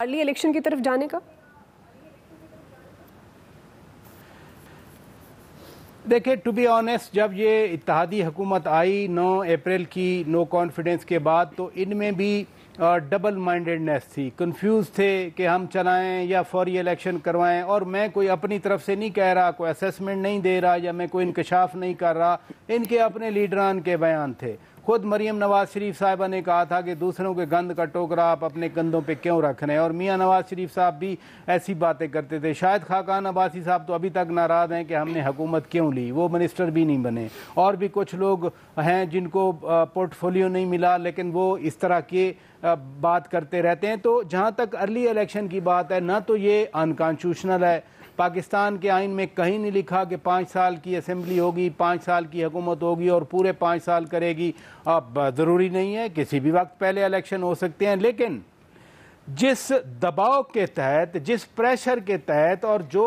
early election की तरफ जाने का देखिए टू बी ऑनेस्ट जब ये इतिहादी हुकूमत आई 9 अप्रैल की नो कॉन्फिडेंस के बाद तो इनमें भी डबल माइंडेडनेस थी कंफ्यूज थे कि हम चलाएं या फौरी इलेक्शन करवाएं और मैं कोई अपनी तरफ से नहीं कह रहा कोई असेसमेंट नहीं दे रहा या मैं कोई इंकशाफ नहीं कर रहा इनके अपने लीडरान के बयान थे खुद मरीम नवाज़ शरीफ साहिबा ने कहा था कि दूसरों के गंद का टोकरा आप अपने कंधों पे क्यों रख रहे हैं और मियाँ नवाज़ शरीफ साहब भी ऐसी बातें करते थे शायद खाकान अब्बासी साहब तो अभी तक नाराज़ हैं कि हमने हुकूमत क्यों ली वो मिनिस्टर भी नहीं बने और भी कुछ लोग हैं जिनको पोर्टफोलियो नहीं मिला लेकिन वो इस तरह के बात करते रहते हैं तो जहाँ तक अर्ली इलेक्शन की बात है ना तो ये अनकॉन्स्टिट्यूशनल है पाकिस्तान के आइन में कहीं नहीं लिखा कि पाँच साल की असम्बली होगी पाँच साल की हुकूमत होगी और पूरे पाँच साल करेगी अब ज़रूरी नहीं है किसी भी वक्त पहले इलेक्शन हो सकते हैं लेकिन जिस दबाव के तहत जिस प्रेशर के तहत और जो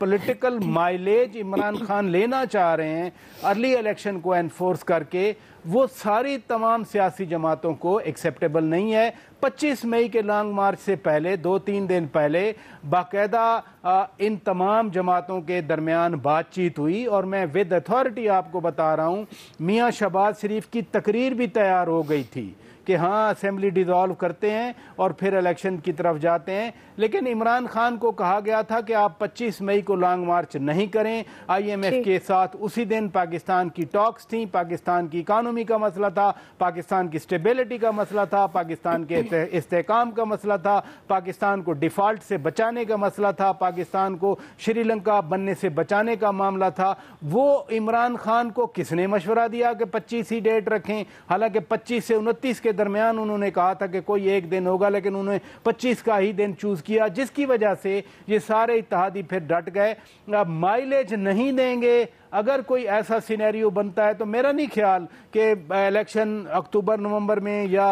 पॉलिटिकल माइलेज इमरान खान लेना चाह रहे हैं अर्ली इलेक्शन को एनफोर्स करके वो सारी तमाम सियासी जमातों को एक्सेप्टेबल नहीं है 25 मई के लॉन्ग मार्च से पहले दो तीन दिन पहले बाकायदा इन तमाम जमातों के दरमियान बातचीत हुई और मैं विद अथॉरिटी आपको बता रहा हूँ मियाँ शबाज शरीफ की तकरीर भी तैयार हो गई थी कि हाँ असेंबली डिजॉल्व करते हैं और फिर इलेक्शन की तरफ जाते हैं लेकिन इमरान खान को कहा गया था कि आप 25 मई को लॉन्ग मार्च नहीं करें आईएमएफ के साथ उसी दिन पाकिस्तान की टॉक्स थी पाकिस्तान की इकानमी का मसला था पाकिस्तान की स्टेबिलिटी का मसला था पाकिस्तान के इसकाम का मसला था पाकिस्तान को डिफ़ॉल्ट से बचाने का मसला था पाकिस्तान को श्रीलंका बनने से बचाने का मामला था वो इमरान खान को किसने मशवरा दिया कि पच्चीस ही डेट रखें हालांकि पच्चीस से उनतीस के के दरमियान उन्होंने कहा था कि कोई एक दिन होगा लेकिन उन्होंने पच्चीस का ही दिन चूज़ किया जिसकी वजह से ये सारे इतिहादी फिर डट गए अब माइलेज नहीं देंगे अगर कोई ऐसा सिनेरियो बनता है तो मेरा नहीं ख्याल कि इलेक्शन अक्टूबर नवंबर में या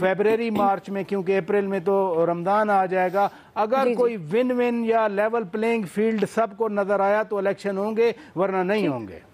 फेबररी मार्च में क्योंकि अप्रैल में तो रमज़ान आ जाएगा अगर कोई विन विन या लेवल प्लेइंग फील्ड सबको नज़र आया तो इलेक्शन होंगे वरना नहीं होंगे